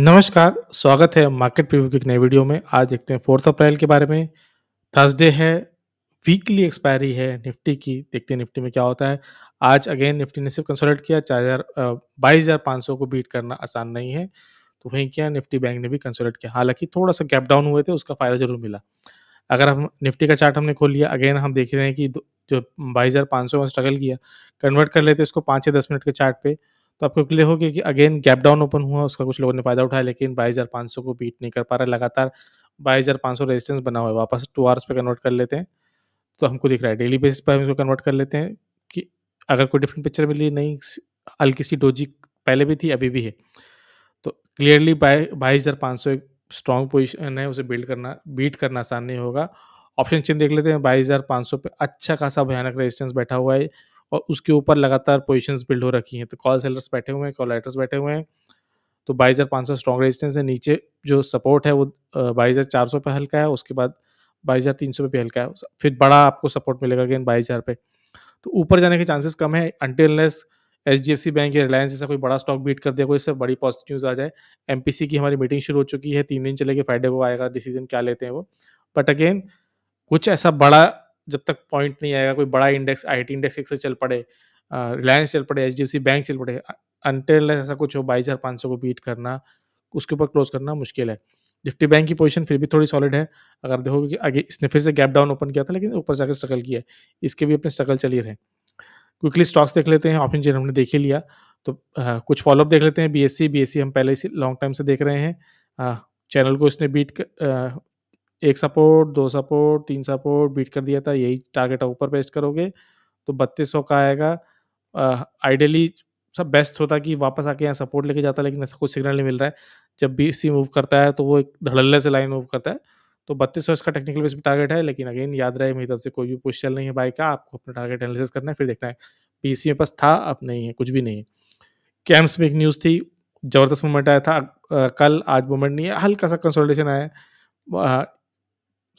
नमस्कार स्वागत है मार्केट प्रीव्यू के एक वीडियो में आज देखते हैं फोर्थ अप्रैल के बारे में थर्सडे है वीकली एक्सपायरी है निफ्टी की देखते हैं निफ्टी में क्या होता है आज अगेन निफ्टी ने सिर्फ कंसोलिडेट किया चार हज़ार बाईस हज़ार पाँच सौ को बीट करना आसान नहीं है तो वहीं क्या निफ्टी बैंक ने भी कंसोलिडेट किया हालांकि थोड़ा सा गैप डाउन हुए थे उसका फ़ायदा जरूर मिला अगर हम निफ्टी का चार्ट हमने खोल लिया अगेन हम देख रहे हैं कि जो बाईस हज़ार पाँच सौ में स्ट्रगल किया कन्वर्ट कर लेते इसको पाँच या दस मिनट के चार्ट पे तो आपको क्लियर हो गया कि अगेन गैप डाउन ओपन हुआ उसका कुछ लोगों ने फायदा उठाया लेकिन बाईस को बीट नहीं कर पा रहा लगातार बाईस रेजिस्टेंस बना हुआ है वापस टू आवर्स पे कन्वर्ट कर लेते हैं तो हमको दिख रहा है डेली बेसिस पर हम इसको कन्वर्ट कर लेते हैं कि अगर कोई डिफरेंट पिक्चर मिली नहीं हल्की सी डोजी पहले भी थी अभी भी है तो क्लियरली बाईस हज़ार पाँच सौ एक स्ट्रॉन्ग पोजिशन है उसे बिल्ड करना बीट करना आसान नहीं होगा ऑप्शन चेन देख लेते हैं बाईस हज़ार पाँच सौ पे अच्छा खासा भयानक रेजिस्टेंस बैठा हुआ है और उसके ऊपर लगातार पोजिशन बिल्ड हो रखी हैं तो कॉल सेलर्स बैठे हुए हैं कॉल राइटर्स बैठे हुए हैं तो बाईस हज़ार पाँच सौ स्ट्रॉन्ग रेजिस्टेंस है नीचे जो सपोर्ट है वो बाईस हज़ार चार सौ पे हल्का है उसके बाद बाईस हज़ार तीन सौ पे भी हल्का है फिर बड़ा आपको सपोर्ट मिलेगा अगेन बाईस हज़ार पे तो ऊपर जाने के चांसेस कम है until unless H D F C bank या रिलायंस जैसा कोई बड़ा स्टॉक बीट कर दिया कोई इससे बड़ी पॉजिटिव न्यूज़ आ जाए एम पी सी की हमारी मीटिंग शुरू हो चुकी है तीन दिन चलेगी फ्राइडे को आएगा डिसीजन क्या लेते हैं वो बट अगेन कुछ ऐसा बड़ा जब तक पॉइंट नहीं आएगा कोई बड़ा इंडेक्स आई टी इंडेक्स एक से चल पड़े रिलायंस चल पड़े एच बैंक चल पड़े अनटेल ऐसा कुछ हो बाईस हज़ार पाँच सौ को बीट करना उसके ऊपर क्लोज करना मुश्किल है निफ्टी बैंक की पोजीशन फिर भी थोड़ी सॉलिड है अगर देखोगे कि आगे इसने फिर से गैप डाउन ओपन किया था लेकिन ऊपर जाकर स्ट्रगल किया है इसके भी अपने स्ट्रगल चली रहे क्विकली स्टॉक्स देख लेते हैं ऑप्शन जिन हमने देख ही लिया तो आ, कुछ फॉलोअप देख लेते हैं बी एस हम पहले से लॉन्ग टाइम से देख रहे हैं आ, चैनल को इसने बीट एक सपोर्ट दो सपोर्ट तीन सपोर्ट बीट कर दिया था यही टारगेट ऊपर पेस्ट करोगे तो बत्तीस सौ का आएगा आइडियली सब बेस्ट होता कि वापस आके यहाँ सपोर्ट लेके जाता लेकिन ऐसा कुछ सिग्नल नहीं मिल रहा है जब भी सी मूव करता है तो वो एक धड़ल्ले से लाइन मूव करता है तो बत्तीस सौ इसका टेक्निकल बेस टारगेट है लेकिन अगेन याद रहे मेरी तरफ से कोई भी पोस्टल नहीं है बाइक का आपको अपना टारगेट एनालिसिस करना है फिर देखना है पी में पास था अब नहीं है कुछ भी नहीं है कैम्प्स में एक न्यूज़ थी ज़बरदस्त मूवमेंट आया था आ, कल आज मूवमेंट नहीं है हल्का सा कंसोल्टेशन आया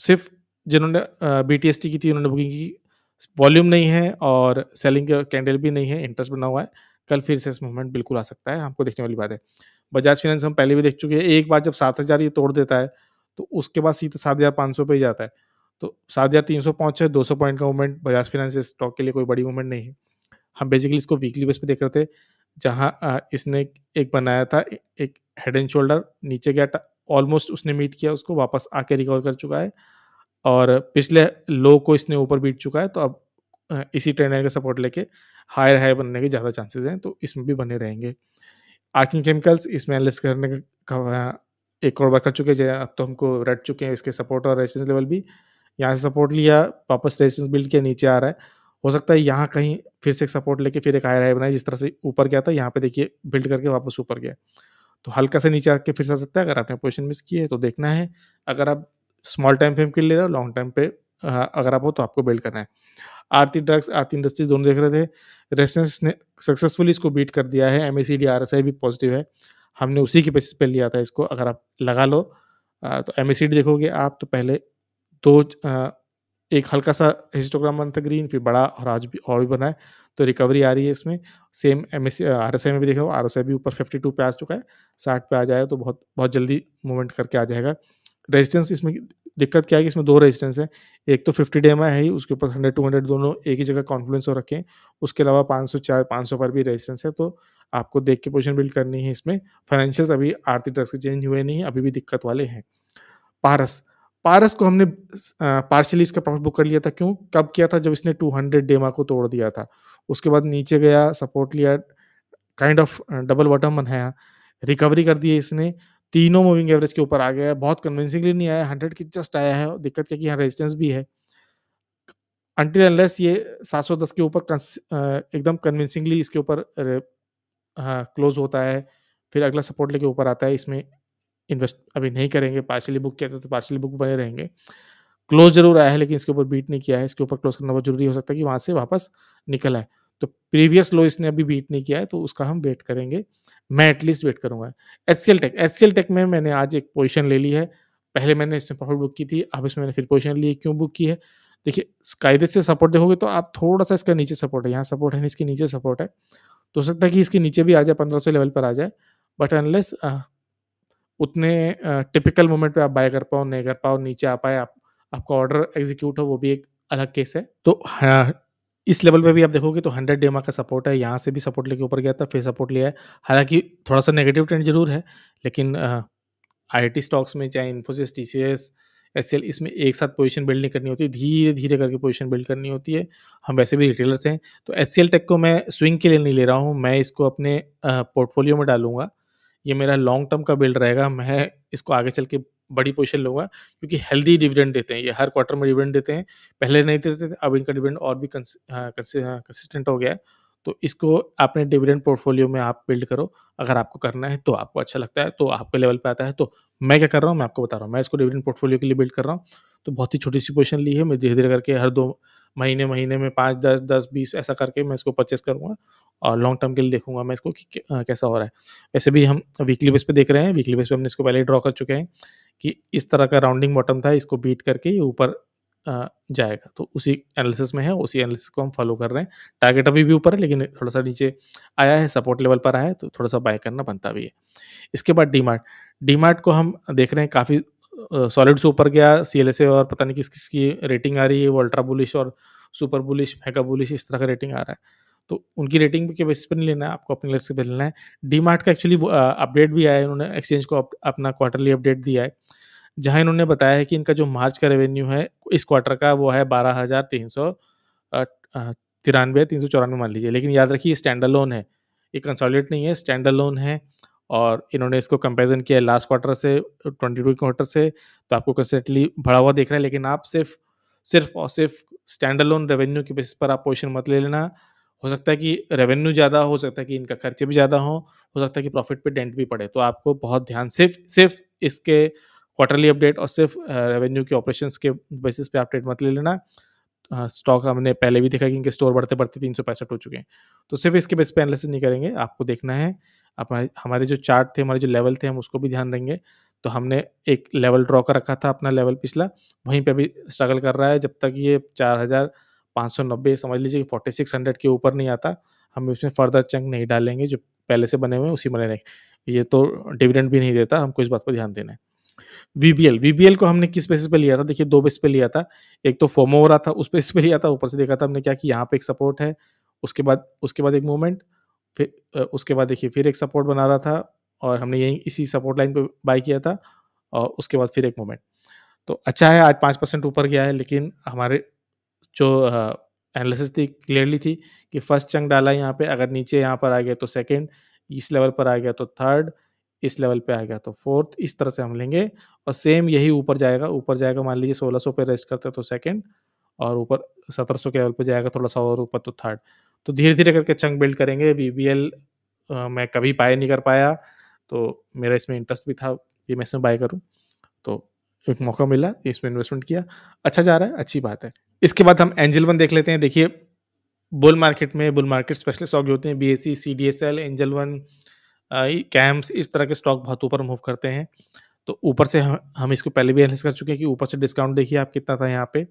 सिर्फ जिन्होंने बी टी की थी उन्होंने बुकिंग की वॉल्यूम नहीं है और सेलिंग का कैंडल भी नहीं है इंटरेस्ट बना हुआ है कल फिर से मूवमेंट बिल्कुल आ सकता है हमको देखने वाली बात है बजाज फाइनेंस हम पहले भी देख चुके हैं एक बार जब सात हज़ार ये तोड़ देता है तो उसके बाद सीधे सात हज़ार पाँच सौ पर ही जाता है तो सात हज़ार तीन सौ पहुँचे दो सौ पॉइंट का मूवमेंट बजाज फाइनेंस स्टॉक के लिए कोई बड़ी मूवमेंट नहीं है हम बेसिकली इसको वीकली बेस पर देख रहे थे जहाँ इसने एक बनाया था एक हेड एंड शोल्डर नीचे गया ऑलमोस्ट उसने मीट किया उसको वापस आके रिकवर कर चुका है और पिछले लो को इसने ऊपर बीत चुका है तो अब इसी ट्रेनर का सपोर्ट लेके हायर हाई बनने के ज़्यादा चांसेस हैं तो इसमें भी बने रहेंगे आर्किंग केमिकल्स इसमें एनलिस करने का एक और बार कर चुके हैं अब तो हमको रट चुके हैं इसके सपोर्ट और रेजिस्टेंस लेवल भी यहाँ से सपोर्ट लिया वापस रेजिस्टेंस बिल्ड के नीचे आ रहा है हो सकता है यहाँ कहीं फिर से एक सपोर्ट लेके फिर एक हायर हाई बनाए जिस तरह से ऊपर गया था यहाँ पे देखिए बिल्ड करके वापस ऊपर गया तो हल्का से नीचे आके फिर से आ सकता है अगर आपने पोजिशन मिस की है तो देखना है अगर आप स्मॉल टाइम फ्रेम के लिए ले रहे हो लॉन्ग टाइम पे अगर आप हो तो आपको बिल्ड करना है आरती ड्रग्स आरती इंडस्ट्रीज दोनों देख रहे थे रेसेंस ने सक्सेसफुली इसको बीट कर दिया है M A C D R S I भी पॉजिटिव है हमने उसी के बेसिस पे लिया था इसको अगर आप लगा लो तो एम ए सी डी देखोगे आप तो पहले दो एक हल्का सा हिस्टोग्राम बना था ग्रीन फिर बड़ा और आज भी और भी बना है तो रिकवरी आ रही है इसमें same M S R S I में भी देख रहे हो आर एस आई भी ऊपर फिफ्टी टू पे आ चुका है साठ पे आ जाए तो बहुत बहुत जल्दी मूवमेंट करके आ जाएगा रेजिस्टेंस इसमें दिक्कत क्या है कि इसमें दो रेजिस्टेंस है एक तो फिफ्टी डे में है ही उसके ऊपर हंड्रेड टू हंड्रेड दोनों एक ही जगह कॉन्फ्लुएंस हो रखे हैं उसके अलावा पाँच सौ चार पाँच सौ पर भी रेजिस्टेंस है तो आपको देख के पोजिशन बिल्ड करनी है इसमें फाइनेंशियल अभी आर्थिक ड्रग्स के चेंज हुए नहीं अभी भी दिक्कत वाले हैं पारस पारस को हमने पार्शली इसका प्रॉफिट बुक कर लिया था क्यों कब किया था जब इसने 200 डेमा को तोड़ दिया था उसके बाद नीचे गया सपोर्ट लिया काइंड ऑफ डबल बॉटम बनाया रिकवरी कर दी इसने तीनों मूविंग एवरेज के ऊपर आ गया बहुत कन्विंसिंगली नहीं आया हंड्रेड की जस्ट आया है दिक्कत क्या कि यहाँ रेजिस्टेंस भी है अंटिल अनलेस ये 710 के ऊपर एकदम कन्विंसिंगली इसके ऊपर क्लोज हाँ, होता है फिर अगला सपोर्ट लेके ऊपर आता है इसमें इन्वेस्ट अभी नहीं करेंगे पार्सली बुक किया था तो पार्सली बुक बने रहेंगे क्लोज जरूर आया है लेकिन इसके ऊपर बीट नहीं किया है इसके ऊपर क्लोज करना बहुत जरूरी हो सकता है कि वहाँ से वापस निकल आए तो प्रीवियस लो इसने अभी बीट नहीं किया है तो उसका हम वेट करेंगे मैं at least wait C H tech H tech में मैंने आज एक पोजिशन ले ली है पहले मैंने इसमें प्रॉफिट बुक की थी अब इसमें मैंने फिर पोजिशन ली क्यों बुक की है देखिए कायदे से सपोर्ट देखोगे तो आप थोड़ा सा इसका नीचे सपोर्ट है यहाँ सपोर्ट है इसके नीचे सपोर्ट है तो हो सकता है कि इसके नीचे भी आ जाए पंद्रह लेवल पर आ जाए बट अनलेस उतने टिपिकल मोमेंट पे आप बाय कर पाओ नहीं कर पाओ नीचे आ पाए आप आपका ऑर्डर एग्जीक्यूट हो वो भी एक अलग केस है तो हाँ, इस लेवल पे भी आप देखोगे तो हंड्रेड डेमा का सपोर्ट है यहाँ से भी सपोर्ट लेके ऊपर गया था फिर सपोर्ट लिया है हालांकि थोड़ा सा नेगेटिव ट्रेंड जरूर है लेकिन आई स्टॉक्स में चाहे Infosys T C S S इसमें एक साथ पोजीशन बिल्ड नहीं करनी होती धीरे धीरे करके पोजीशन बिल्ड करनी होती है हम वैसे भी रिटेलर्स हैं तो एस टेक को मैं स्विंग के लिए नहीं ले रहा हूँ मैं इसको अपने पोर्टफोलियो में डालूंगा ये मेरा लॉन्ग टर्म का बिल्ड रहेगा मैं इसको आगे चल के बड़ी पोजिशन लूँगा क्योंकि हेल्दी डिविडेंड देते हैं ये हर क्वार्टर में डिविडेंड देते हैं पहले नहीं देते थे अब इनका डिविडेंड और भी कंसिस्टेंट हाँ, हाँ, हो गया है तो इसको अपने डिविडेंड पोर्टफोलियो में आप बिल्ड करो अगर आपको करना है तो आपको अच्छा लगता है तो आपके लेवल पे आता है तो मैं क्या कर रहा हूँ मैं आपको बता रहा हूँ मैं इसको डिविडेंड पोर्टफोलियो के लिए बिल्ड कर रहा हूँ तो बहुत ही छोटी सी पोजिशन ली है मैं धीरे धीरे करके हर दो महीने महीने में पाँच दस दस बीस ऐसा करके मैं इसको परचेस करूँगा और लॉन्ग टर्म के लिए देखूंगा मैं इसको कि कैसा हो रहा है वैसे भी हम वीकली बेस पे देख रहे हैं वीकली बेस पे हमने इसको पहले ड्रॉ कर चुके हैं कि इस तरह का राउंडिंग बॉटम था इसको बीट करके ऊपर जाएगा तो उसी एनालिसिस में है उसी एनालिसिस को हम फॉलो कर रहे हैं टारगेट अभी भी ऊपर है लेकिन थोड़ा सा नीचे आया है सपोर्ट लेवल पर आया है तो थोड़ा सा बाय करना बनता भी है इसके बाद डीमार्ट डीमार्ट को हम देख रहे हैं काफ़ी सॉलिड से ऊपर गया सी और पता नहीं किस किस की रेटिंग आ रही है वो अल्ट्रा बुलिश और सुपर बुलिश मेगा बुलिश इस तरह का रेटिंग आ रहा है तो उनकी रेटिंग के बेसिस पर नहीं लेना है आपको अपने लेना है डी का एक्चुअली अपडेट भी आया है उन्होंने एक्सचेंज को अपना क्वार्टरली अपडेट दिया है जहां इन्होंने बताया है कि इनका जो मार्च का रेवेन्यू है इस क्वार्टर का वो है बारह हज़ार तीन सौ तिरानवे तीन सौ चौरानवे मान लीजिए लेकिन याद रखिए स्टैंडर लोन है ये कंसॉलिडेट नहीं है स्टैंडर लोन है और इन्होंने इसको कंपेरिजन किया लास्ट क्वार्टर से ट्वेंटी टू क्वार्टर से तो आपको कंसेंटली बढ़ा हुआ देख रहे हैं लेकिन आप सिर्फ सिर्फ और सिर्फ स्टैंडर लोन रेवेन्यू के बेसिस पर आप पोजिशन मत ले लेना हो सकता है कि रेवेन्यू ज़्यादा हो सकता है कि इनका खर्चे भी ज़्यादा हो हो सकता है कि प्रॉफिट पे डेंट भी पड़े तो आपको बहुत ध्यान सिर्फ सिर्फ इसके क्वार्टरली अपडेट और सिर्फ रेवेन्यू के ऑपरेशन के बेसिस पे आप मत ले लेना स्टॉक हमने पहले भी देखा कि इनके स्टोर बढ़ते बढ़ते तीन सौ पैंसठ हो चुके हैं तो सिर्फ इसके बेस पे एनालिसिस नहीं करेंगे आपको देखना है आप हमारे जो चार्ट थे हमारे जो लेवल थे हम उसको भी ध्यान देंगे तो हमने एक लेवल ड्रॉ कर रखा था अपना लेवल पिछला वहीं पे भी स्ट्रगल कर रहा है जब तक ये चार हज़ार पाँच सौ नब्बे समझ लीजिए कि फोर्टी सिक्स हंड्रेड के ऊपर नहीं आता हम इसमें फर्दर चंक नहीं डालेंगे जो पहले से बने हुए हैं उसी बने रहेंगे ये तो डिविडेंड भी नहीं देता हमको इस बात पर ध्यान देना है वीबीएल वीबीएल को हमने किस बेसिस पे लिया था देखिए दो बेस पे लिया था एक तो फोमो हो रहा था उस बेसिस पे लिया था ऊपर से देखा था हमने क्या कि यहाँ पे एक सपोर्ट है उसके बाद उसके बाद एक मूवमेंट फिर उसके बाद देखिए फिर एक सपोर्ट बना रहा था और हमने यही इसी सपोर्ट लाइन पर बाई किया था और उसके बाद फिर एक मूवमेंट तो अच्छा है आज पाँच परसेंट ऊपर गया है लेकिन हमारे जो एनालिसिस थी क्लियरली थी कि फर्स्ट चंक डाला यहाँ पे अगर नीचे यहाँ पर आ गया तो सेकेंड इस लेवल पर आ गया तो थर्ड इस लेवल पे आ गया तो फोर्थ इस तरह से हम लेंगे और सेम यही ऊपर जाएगा ऊपर जाएगा मान लीजिए सोलह सौ पे रेस्ट करते तो सेकंड और ऊपर सत्रह सौ के लेवल पे जाएगा थोड़ा सा और ऊपर तो थर्ड तो धीरे धीरे करके चंक बिल्ड करेंगे वी बी एल मैं कभी बाय नहीं कर पाया तो मेरा इसमें इंटरेस्ट भी था कि मैं इसमें बाय करूँ तो एक मौका मिला इसमें इन्वेस्टमेंट किया अच्छा जा रहा है अच्छी बात है इसके बाद हम एंजल वन देख लेते हैं देखिए बुल मार्केट में बुल मार्केट स्पेशलिस्ट स्टॉक होते हैं B S C C D S L Angel One CAMS इस तरह के स्टॉक बहुत ऊपर मूव करते हैं तो ऊपर से हम हम इसको पहले भी एनलिस कर चुके हैं कि ऊपर से डिस्काउंट देखिए आप कितना था यहाँ पे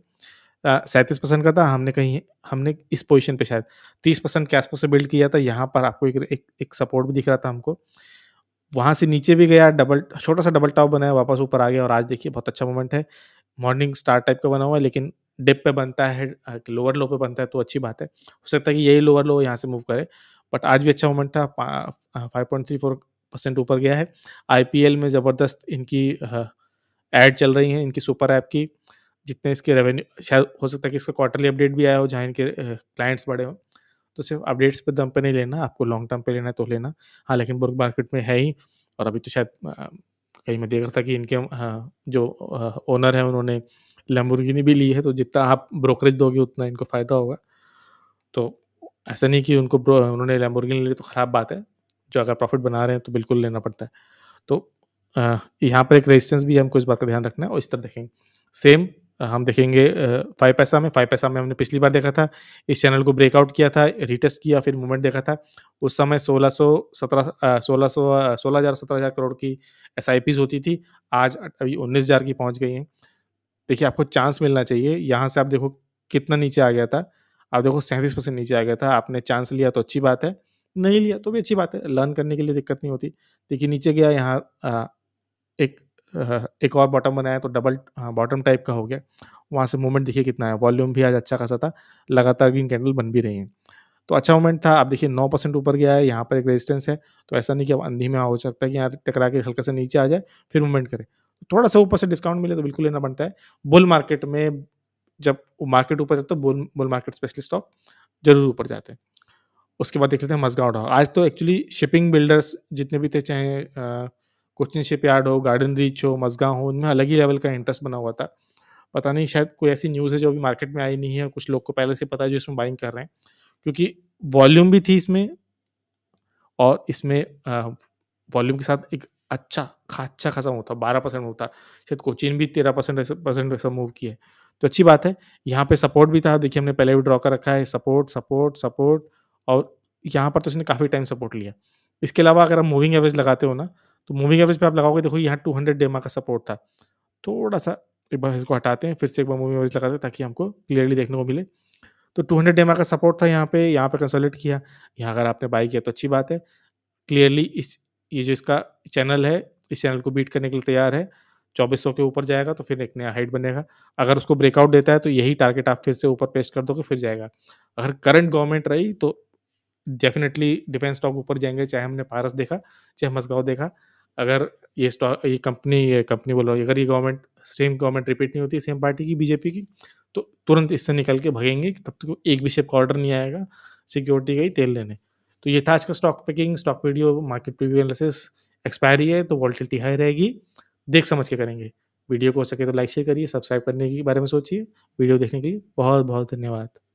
सैंतीस परसेंट का था हमने कहीं हमने इस पोजीशन पे शायद तीस परसेंट के आसपास से बिल्ड किया था यहाँ पर आपको एक एक, एक सपोर्ट भी दिख रहा था हमको वहाँ से नीचे भी गया डबल छोटा सा डबल टॉप बनाया वापस ऊपर आ गया और आज देखिए बहुत अच्छा मोमेंट है मॉर्निंग स्टार टाइप का बना हुआ है लेकिन डिप पे बनता है लोअर लो पे बनता है तो अच्छी बात है हो सकता है कि यही लोअर लो यहाँ से मूव करे बट आज भी अच्छा मोमेंट था five point three four percent ऊपर गया है आईपीएल में ज़बरदस्त इनकी एड चल रही हैं इनकी सुपर ऐप की जितने इसके रेवेन्यू शायद हो सकता है कि इसका क्वार्टरली अपडेट भी आया हो जहाँ इनके क्लाइंट्स बड़े हों तो सिर्फ अपडेट्स पे दम पे नहीं लेना आपको लॉन्ग टर्म पे लेना है तो लेना हाँ लेकिन बुर्ग मार्केट में है ही और अभी तो शायद कहीं मैं देख रहा था कि इनके जो ओनर हैं उन्होंने लम्बुर्गिनी भी ली है तो जितना आप ब्रोकरेज दोगे उतना इनको फ़ायदा होगा तो ऐसा नहीं कि उनको उन्होंने लैम्बोर्गिन ले ली तो ख़राब बात है जो अगर प्रॉफिट बना रहे हैं तो बिल्कुल लेना पड़ता है तो यहाँ पर एक रेजिस्टेंस भी हमको इस बात का ध्यान रखना है और इस तरह देखेंगे सेम हम देखेंगे फाइव पैसा में फाइव पैसा में हमने पिछली बार देखा था इस चैनल को ब्रेकआउट किया था रिटेस्ट किया फिर मूवमेंट देखा था उस समय सौ सत्रह सोलह सौ सोलह हज़ार सत्रह हज़ार करोड़ की एस होती थी आज अभी उन्नीस हज़ार की पहुँच गई हैं देखिए आपको चांस मिलना चाहिए यहाँ से आप देखो कितना नीचे आ गया था आप देखो सैंतीस परसेंट नीचे आ गया था आपने चांस लिया तो अच्छी बात है नहीं लिया तो भी अच्छी बात है लर्न करने के लिए दिक्कत नहीं होती देखिए नीचे गया यहाँ एक एक और बॉटम बनाया तो डबल बॉटम टाइप का हो गया वहाँ से मूवमेंट देखिए कितना है वॉल्यूम भी आज अच्छा खासा था लगातार ग्रीन कैंडल बन भी रही है तो अच्छा मोमेंट था आप देखिए नौ परसेंट ऊपर गया है यहाँ पर एक रेजिस्टेंस है तो ऐसा नहीं कि अब अंधी में हो सकता है कि यहाँ टकरा के हल्का सा नीचे आ जाए फिर मूवमेंट करे थोड़ा सा ऊपर से डिस्काउंट मिले तो बिल्कुल लेना बनता है बुल मार्केट में जब मार्केट ऊपर जाता है bull bull market specially stock जरूर ऊपर जाते हैं उसके बाद देख लेते हैं मजगांव डॉक आज तो एक्चुअली शिपिंग बिल्डर्स जितने भी थे चाहे कोचिन शिप यार्ड हो गार्डन रीच हो मजगांव हो उनमें अलग ही लेवल का इंटरेस्ट बना हुआ था पता नहीं शायद कोई ऐसी न्यूज़ है जो अभी मार्केट में आई नहीं है कुछ लोग को पहले से पता है जो इसमें बाइंग कर रहे हैं क्योंकि वॉल्यूम भी थी इसमें और इसमें वॉल्यूम के साथ एक अच्छा खा अच्छा खासा मूव था बारह परसेंट मूव था शायद कोचिन भी तेरह परसेंट परसेंट ऐसा मूव किया तो अच्छी बात है यहाँ पे सपोर्ट भी था देखिए हमने पहले भी ड्रॉ कर रखा है सपोर्ट सपोर्ट सपोर्ट और यहाँ पर तो इसने काफ़ी टाइम सपोर्ट लिया इसके अलावा अगर आप मूविंग एवरेज लगाते हो ना तो मूविंग एवरेज पे आप लगाओगे देखो यहाँ टू हंड्रेड डेमा का सपोर्ट था थोड़ा सा एक बार इसको हटाते हैं फिर से एक बार मूविंग एवरेज लगाते हैं ताकि हमको क्लियरली देखने को मिले तो टू हंड्रेड डेमा का सपोर्ट था यहाँ पे यहाँ पे कंसल्ट किया यहाँ अगर आपने बाई किया तो अच्छी बात है क्लियरली इस ये जो इसका चैनल है इस चैनल को बीट करने के लिए तैयार है चौबीस के ऊपर जाएगा तो फिर एक नया हाइट बनेगा अगर उसको ब्रेकआउट देता है तो यही टारगेट आप फिर से ऊपर पेश कर दोगे फिर जाएगा अगर करंट गवर्नमेंट रही तो डेफिनेटली डिफेंस स्टॉक ऊपर जाएंगे चाहे हमने पारस देखा चाहे मसगाव देखा अगर ये स्टॉक ये कंपनी ये कंपनी बोलो अगर ये गवर्नमेंट सेम गवर्नमेंट रिपीट नहीं होती सेम पार्टी की बीजेपी की तो तुरंत इससे निकल के भगेंगे तब तक तो एक भी शेप का ऑर्डर नहीं आएगा सिक्योरिटी गई तेल लेने तो ये था आज का stock picking stock video market preview analysis expiry है तो वॉल्टिलिटी हाई रहेगी देख समझ के करेंगे वीडियो को हो सके तो लाइक शेयर करिए सब्सक्राइब करने के बारे में सोचिए वीडियो देखने के लिए बहुत बहुत धन्यवाद